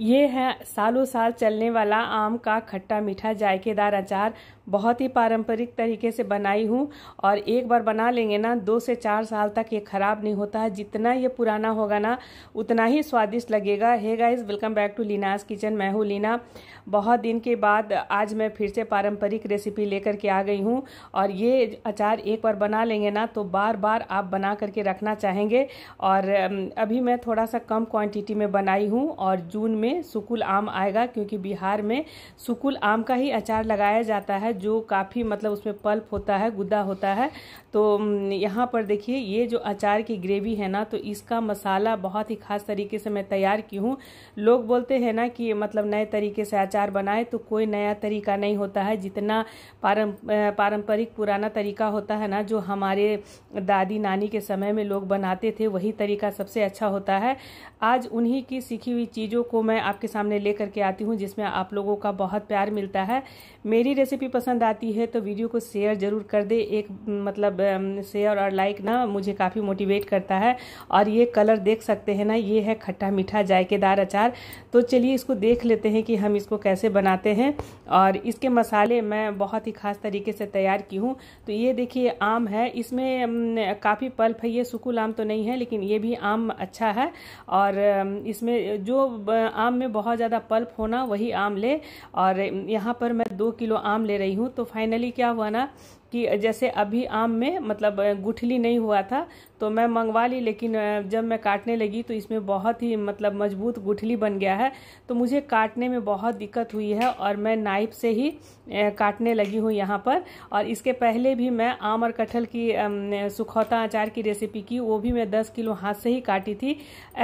ये है सालों साल चलने वाला आम का खट्टा मीठा जायकेदार अचार बहुत ही पारंपरिक तरीके से बनाई हूँ और एक बार बना लेंगे ना दो से चार साल तक ये ख़राब नहीं होता है जितना ये पुराना होगा ना उतना ही स्वादिष्ट लगेगा hey guys welcome back to Leena's kitchen मैं हूँ लीना बहुत दिन के बाद आज मैं फिर से पारंपरिक रेसिपी लेकर के आ गई हूँ और ये अचार एक बार बना लेंगे ना तो बार बार आप बना करके रखना चाहेंगे और अभी मैं थोड़ा सा कम क्वांटिटी में बनाई हूँ और जून में सुकुल आम आएगा क्योंकि बिहार में सुकुल आम का ही अचार लगाया जाता है जो काफ़ी मतलब उसमें पल्प होता है गुद्दा होता है तो यहाँ पर देखिए ये जो अचार की ग्रेवी है ना तो इसका मसाला बहुत ही खास तरीके से मैं तैयार की हूँ लोग बोलते हैं ना कि मतलब नए तरीके से अचार बनाए तो कोई नया तरीका नहीं होता है जितना पारं पारंपरिक पुराना तरीका होता है ना जो हमारे दादी नानी के समय में लोग बनाते थे वही तरीका सबसे अच्छा होता है आज उन्हीं की सीखी हुई चीज़ों को मैं आपके सामने ले करके आती हूँ जिसमें आप लोगों का बहुत प्यार मिलता है मेरी रेसिपी पसंद पसंद आती है तो वीडियो को शेयर ज़रूर कर दे एक मतलब शेयर और लाइक ना मुझे काफ़ी मोटिवेट करता है और ये कलर देख सकते हैं ना ये है खट्टा मीठा जायकेदार अचार तो चलिए इसको देख लेते हैं कि हम इसको कैसे बनाते हैं और इसके मसाले मैं बहुत ही ख़ास तरीके से तैयार की हूँ तो ये देखिए आम है इसमें काफ़ी पल्प है ये सुकुल आम तो नहीं है लेकिन ये भी आम अच्छा है और इसमें जो आम में बहुत ज़्यादा पल्प होना वही आम ले और यहाँ पर मैं दो किलो आम ले रही रही हूँ तो फाइनली क्या हुआ ना कि जैसे अभी आम में मतलब गुठली नहीं हुआ था तो मैं मंगवा ली लेकिन जब मैं काटने लगी तो इसमें बहुत ही मतलब मजबूत गुठली बन गया है तो मुझे काटने में बहुत दिक्कत हुई है और मैं नाइफ से ही काटने लगी हूँ यहाँ पर और इसके पहले भी मैं आम और कटहल की सुखौता अचार की रेसिपी की वो भी मैं दस किलो हाथ से ही काटी थी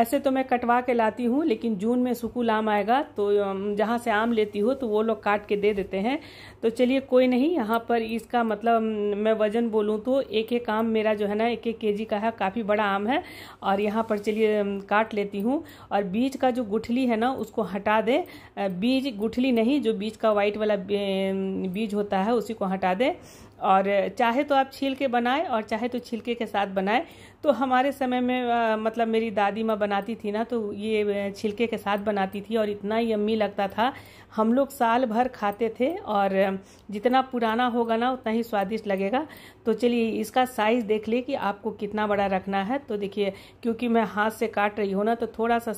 ऐसे तो मैं कटवा के लाती हूँ लेकिन जून में सुकूल आम आएगा तो जहाँ से आम लेती हूँ तो वो लोग काट के दे देते हैं तो चलिए कोई नहीं यहाँ पर इसका मतलब मैं वज़न बोलूँ तो एक एक आम मेरा जो है ना एक एक जी का है काफ़ी बड़ा आम है और यहाँ पर चलिए काट लेती हूँ और बीज का जो गुठली है ना उसको हटा दे बीज गुठली नहीं जो बीज का वाइट वाला बीज होता है उसी को हटा दे और चाहे तो आप छील के बनाएं और चाहे तो छिलके के साथ बनाएं तो हमारे समय में मतलब मेरी दादी माँ बनाती थी ना तो ये छिलके के साथ बनाती थी और इतना यम्मी लगता था हम लोग साल भर खाते थे और जितना पुराना होगा ना उतना ही स्वादिष्ट लगेगा तो चलिए इसका साइज़ देख ले कि आपको कितना बड़ा रखना है तो देखिए क्योंकि मैं हाथ से काट रही हूँ ना तो थोड़ा सा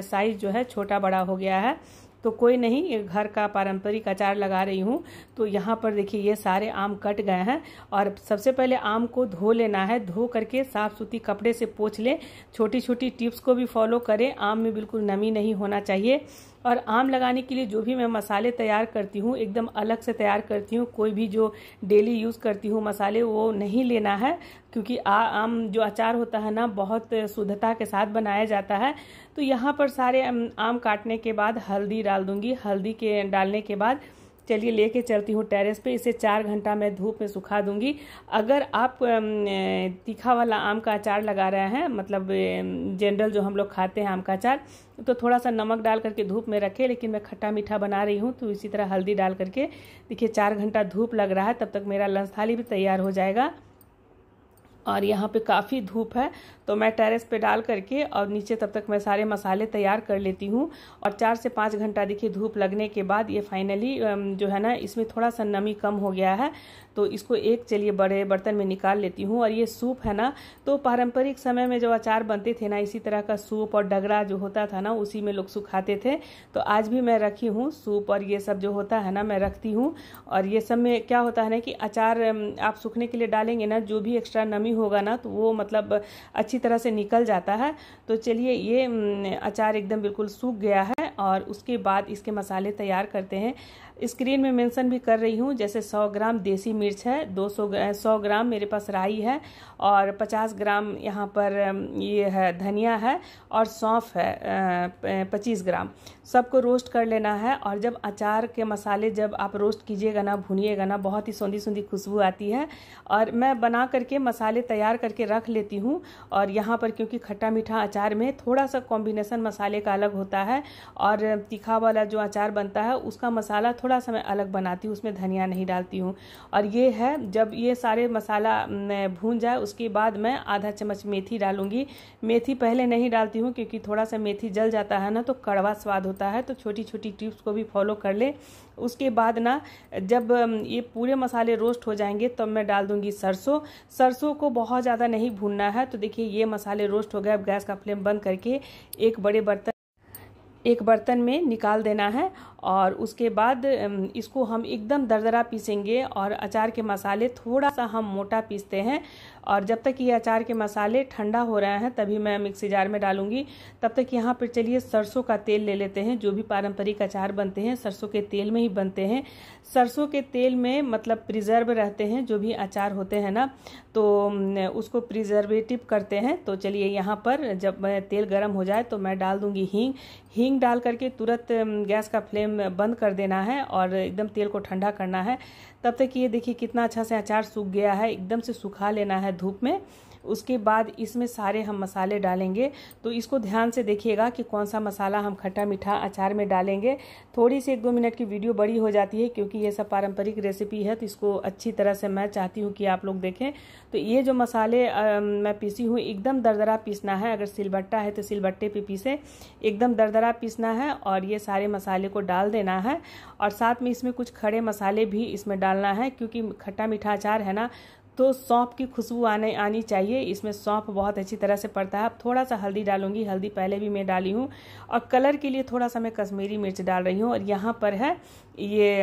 साइज़ जो है छोटा बड़ा हो गया है तो कोई नहीं घर का पारंपरिक अचार लगा रही हूँ तो यहाँ पर देखिए ये सारे आम कट गए हैं और सबसे पहले आम को धो लेना है धो करके साफ़ सुथरी कपड़े से पोछ लें छोटी छोटी टिप्स को भी फॉलो करें आम में बिल्कुल नमी नहीं होना चाहिए और आम लगाने के लिए जो भी मैं मसाले तैयार करती हूँ एकदम अलग से तैयार करती हूँ कोई भी जो डेली यूज़ करती हूँ मसाले वो नहीं लेना है क्योंकि आ, आम जो अचार होता है ना बहुत शुद्धता के साथ बनाया जाता है तो यहाँ पर सारे आम काटने के बाद हल्दी डाल दूँगी हल्दी के डालने के बाद चलिए लेके चलती हूँ टेरेस पे इसे चार घंटा मैं धूप में सुखा दूंगी अगर आप तीखा वाला आम का अचार लगा रहे हैं मतलब जनरल जो हम लोग खाते हैं आम का अचार तो थोड़ा सा नमक डाल करके धूप में रखें लेकिन मैं खट्टा मीठा बना रही हूँ तो इसी तरह हल्दी डाल करके देखिए चार घंटा धूप लग रहा है तब तक मेरा लंच थाली भी तैयार हो जाएगा और यहाँ पे काफ़ी धूप है तो मैं टेरेस पे डाल करके और नीचे तब तक मैं सारे मसाले तैयार कर लेती हूँ और चार से पाँच घंटा देखिए धूप लगने के बाद ये फाइनली जो है ना इसमें थोड़ा सा नमी कम हो गया है तो इसको एक चलिए बड़े बर्तन में निकाल लेती हूँ और ये सूप है ना तो पारंपरिक समय में जो अचार बनते थे ना इसी तरह का सूप और डगरा जो होता था ना उसी में लोग सुखाते थे तो आज भी मैं रखी हूँ सूप और ये सब जो होता है ना मैं रखती हूँ और ये सब में क्या होता है ना कि अचार आप सूखने के लिए डालेंगे ना जो भी एक्स्ट्रा नमी होगा ना तो वो मतलब अच्छी तरह से निकल जाता है तो चलिए ये हम्म, अचार एकदम बिल्कुल सूख गया है और उसके बाद इसके मसाले तैयार करते हैं स्क्रीन में मेंशन भी कर रही हूँ जैसे 100 ग्राम देसी मिर्च है 200 सौ ग्राम मेरे पास राई है और 50 ग्राम यहाँ पर ये है धनिया है और सौंफ है 25 ग्राम सबको रोस्ट कर लेना है और जब अचार के मसाले जब आप रोस्ट कीजिएगा ना भुनिएगा ना बहुत ही सौंधी सौंधी खुशबू आती है और मैं बना करके मसाले तैयार करके रख लेती हूँ और यहाँ पर क्योंकि खट्टा मीठा अचार में थोड़ा सा कॉम्बिनेसन मसाले का अलग होता है और तीखा वाला जो अचार बनता है उसका मसाला थोड़ा सा मैं अलग बनाती हूँ उसमें धनिया नहीं डालती हूँ और ये है जब ये सारे मसाला भून जाए उसके बाद मैं आधा चम्मच मेथी डालूँगी मेथी पहले नहीं डालती हूँ क्योंकि थोड़ा सा मेथी जल जाता है ना तो कड़वा स्वाद होता है तो छोटी छोटी टिप्स को भी फॉलो कर लें उसके बाद ना जब ये पूरे मसाले रोस्ट हो जाएंगे तब तो मैं डाल दूंगी सरसों सरसों को बहुत ज़्यादा नहीं भूनना है तो देखिए ये मसाले रोस्ट हो गए अब गैस का फ्लेम बंद करके एक बड़े बर्तन एक बर्तन में निकाल देना है और उसके बाद इसको हम एकदम दरदरा पीसेंगे और अचार के मसाले थोड़ा सा हम मोटा पीसते हैं और जब तक ये अचार के मसाले ठंडा हो रहे हैं तभी मैं मिक्सी जार में डालूंगी तब तक यहाँ पर चलिए सरसों का तेल ले लेते हैं जो भी पारंपरिक अचार बनते हैं सरसों के तेल में ही बनते हैं सरसों के तेल में मतलब प्रिजर्व रहते हैं जो भी अचार होते हैं ना तो उसको प्रिजर्वेटिव करते हैं तो चलिए यहाँ पर जब तेल गर्म हो जाए तो मैं डाल दूँगी हींग हींग डाल करके तुरंत गैस का फ्लेम बंद कर देना है और एकदम तेल को ठंडा करना है तब तक ये देखिए कितना अच्छा से अचार सूख गया है एकदम से सुखा लेना है धूप में उसके बाद इसमें सारे हम मसाले डालेंगे तो इसको ध्यान से देखिएगा कि कौन सा मसाला हम खट्टा मीठा अचार में डालेंगे थोड़ी सी एक दो मिनट की वीडियो बड़ी हो जाती है क्योंकि ये सब पारंपरिक रेसिपी है तो इसको अच्छी तरह से मैं चाहती हूँ कि आप लोग देखें तो ये जो मसाले आ, मैं पीसी हूँ एकदम दरदरा पीसना है अगर सिलबट्टा है तो सिलबट्टे पर पीसे एकदम दरदरा पीसना है और ये सारे मसाले को डाल देना है और साथ में इसमें कुछ खड़े मसाले भी इसमें डालना है क्योंकि खट्टा मीठा अचार है ना तो सौंप की खुशबू आने आनी चाहिए इसमें सौंप बहुत अच्छी तरह से पड़ता है अब थोड़ा सा हल्दी डालूंगी हल्दी पहले भी मैं डाली हूँ और कलर के लिए थोड़ा सा मैं कश्मीरी मिर्च डाल रही हूँ और यहाँ पर है ये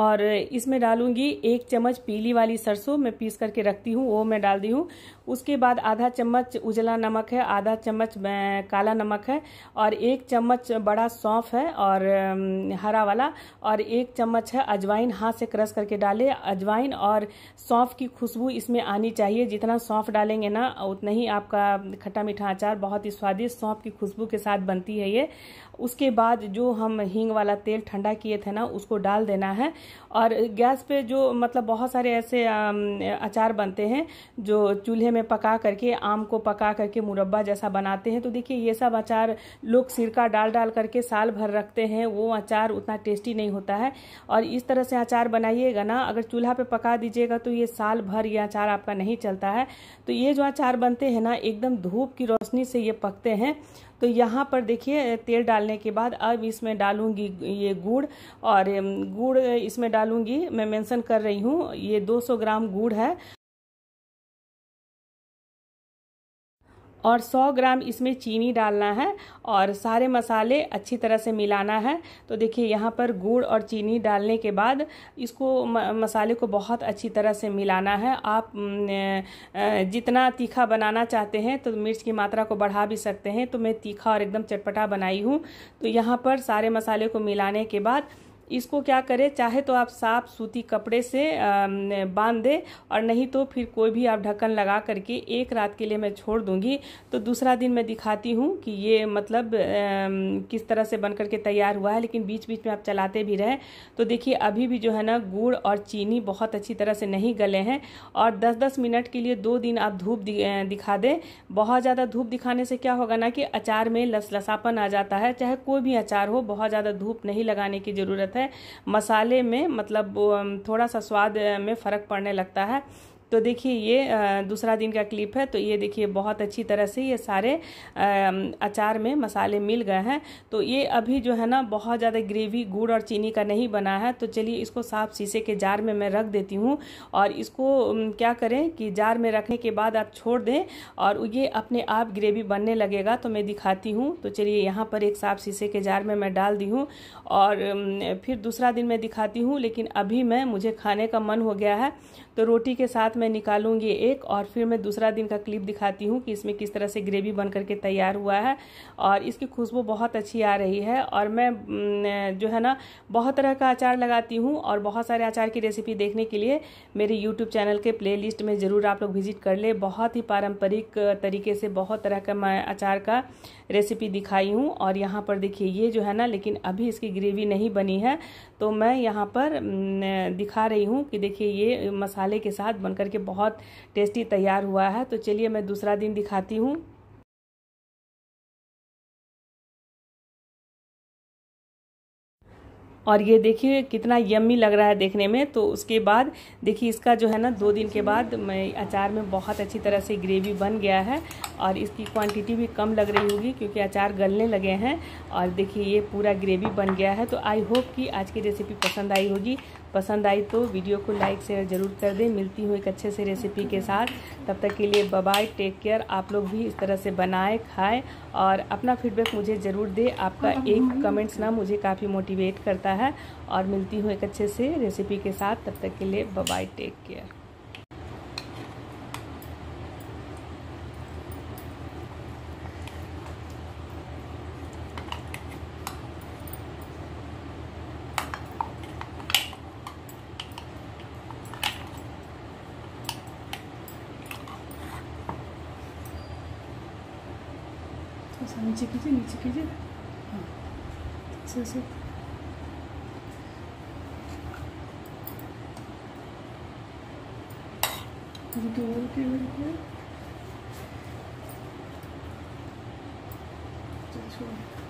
और इसमें डालूंगी एक चम्मच पीली वाली सरसों मैं पीस करके रखती हूँ वो मैं डाल दी हूँ उसके बाद आधा चम्मच उजला नमक है आधा चम्मच काला नमक है और एक चम्मच बड़ा सौंफ है और हरा वाला और एक चम्मच है अजवाइन हाथ से क्रश करके डाले अजवाइन और सौंफ की खुशबू इसमें आनी चाहिए जितना सौंफ डालेंगे ना उतना ही आपका खट्टा मीठा अचार बहुत ही स्वादिष्ट सौंफ की खुशबू के साथ बनती है ये उसके बाद जो हम हींग वाला तेल ठंडा किए थे ना उसको डाल देना है और गैस पे जो मतलब बहुत सारे ऐसे अचार बनते हैं जो चूल्हे में पका करके आम को पका करके मुरब्बा जैसा बनाते हैं तो देखिए ये सब अचार लोग सिरका डाल डाल करके साल भर रखते हैं वो अचार उतना टेस्टी नहीं होता है और इस तरह से अचार बनाइएगा ना अगर चूल्हा पर पका दीजिएगा तो ये साल भर ये अचार आपका नहीं चलता है तो ये जो अचार बनते हैं ना एकदम धूप की रोशनी से ये पकते हैं तो यहाँ पर देखिए तेल डालने के बाद अब इसमें डालूंगी ये गुड़ और गुड़ इसमें डालूंगी मैं मेंशन कर रही हूँ ये 200 ग्राम गुड़ है और 100 ग्राम इसमें चीनी डालना है और सारे मसाले अच्छी तरह से मिलाना है तो देखिए यहाँ पर गुड़ और चीनी डालने के बाद इसको मसाले को बहुत अच्छी तरह से मिलाना है आप जितना तीखा बनाना चाहते हैं तो मिर्च की मात्रा को बढ़ा भी सकते हैं तो मैं तीखा और एकदम चटपटा बनाई हूँ तो यहाँ पर सारे मसाले को मिलाने के बाद इसको क्या करें चाहे तो आप साफ सूती कपड़े से बांध दें और नहीं तो फिर कोई भी आप ढक्कन लगा करके एक रात के लिए मैं छोड़ दूंगी तो दूसरा दिन मैं दिखाती हूँ कि ये मतलब किस तरह से बन करके तैयार हुआ है लेकिन बीच बीच में आप चलाते भी रहें तो देखिए अभी भी जो है ना गुड़ और चीनी बहुत अच्छी तरह से नहीं गले हैं और दस दस मिनट के लिए दो दिन आप धूप दिखा दें बहुत ज़्यादा धूप दिखाने से क्या होगा ना कि अचार में लसलसापन आ जाता है चाहे कोई भी अचार हो बहुत ज़्यादा धूप नहीं लगाने की ज़रूरत है है मसाले में मतलब थोड़ा सा स्वाद में फ़र्क पड़ने लगता है तो देखिए ये दूसरा दिन का क्लिप है तो ये देखिए बहुत अच्छी तरह से ये सारे अचार में मसाले मिल गए हैं तो ये अभी जो है ना बहुत ज़्यादा ग्रेवी गुड़ और चीनी का नहीं बना है तो चलिए इसको साफ शीशे के जार में मैं रख देती हूँ और इसको क्या करें कि जार में रखने के बाद आप छोड़ दें और ये अपने आप ग्रेवी बनने लगेगा तो मैं दिखाती हूँ तो चलिए यहाँ पर एक साफ शीशे के जार में मैं डाल दी हूँ और फिर दूसरा दिन मैं दिखाती हूँ लेकिन अभी मैं मुझे खाने का मन हो गया है तो रोटी के साथ मैं निकालूंगी एक और फिर मैं दूसरा दिन का क्लिप दिखाती हूँ कि इसमें किस तरह से ग्रेवी बन करके तैयार हुआ है और इसकी खुशबू बहुत अच्छी आ रही है और मैं जो है ना बहुत तरह का अचार लगाती हूँ और बहुत सारे अचार की रेसिपी देखने के लिए मेरे यूट्यूब चैनल के प्ले में ज़रूर आप लोग विजिट कर ले बहुत ही पारंपरिक तरीके से बहुत तरह का मैं अचार का रेसिपी दिखाई हूँ और यहाँ पर देखिए ये जो है ना लेकिन अभी इसकी ग्रेवी नहीं बनी है तो मैं यहाँ पर दिखा रही हूँ कि देखिए ये मसाले के साथ बनकर करके बहुत टेस्टी तैयार हुआ है तो चलिए मैं दूसरा दिन दिखाती हूँ और ये देखिए कितना यम्मी लग रहा है देखने में तो उसके बाद देखिए इसका जो है ना दो दिन के बाद मैं अचार में बहुत अच्छी तरह से ग्रेवी बन गया है और इसकी क्वांटिटी भी कम लग रही होगी क्योंकि अचार गलने लगे हैं और देखिए ये पूरा ग्रेवी बन गया है तो आई होप कि आज की रेसिपी पसंद आई होगी पसंद आई तो वीडियो को लाइक शेयर ज़रूर कर दें मिलती हूँ एक अच्छे से रेसिपी के साथ तब तक के लिए बाय टेक केयर आप लोग भी इस तरह से बनाएं खाएं और अपना फीडबैक मुझे ज़रूर दें आपका एक कमेंट्स ना मुझे काफ़ी मोटिवेट करता रहा है और मिलती हूँ एक अच्छे से रेसिपी के साथ तब तक के लिए बाय टेक केयर नीचे कीजिए नीचे कीजिए हाँ अच्छे से 여기 어디 어디? 진짜 네, 좋아.